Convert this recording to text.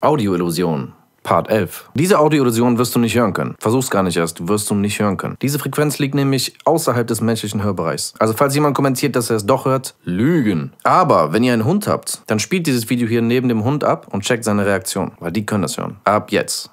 Audioillusion. Part 11. Diese Audioillusion wirst du nicht hören können. Versuch's gar nicht erst, wirst du nicht hören können. Diese Frequenz liegt nämlich außerhalb des menschlichen Hörbereichs. Also falls jemand kommentiert, dass er es doch hört, Lügen. Aber wenn ihr einen Hund habt, dann spielt dieses Video hier neben dem Hund ab und checkt seine Reaktion, weil die können das hören. Ab jetzt.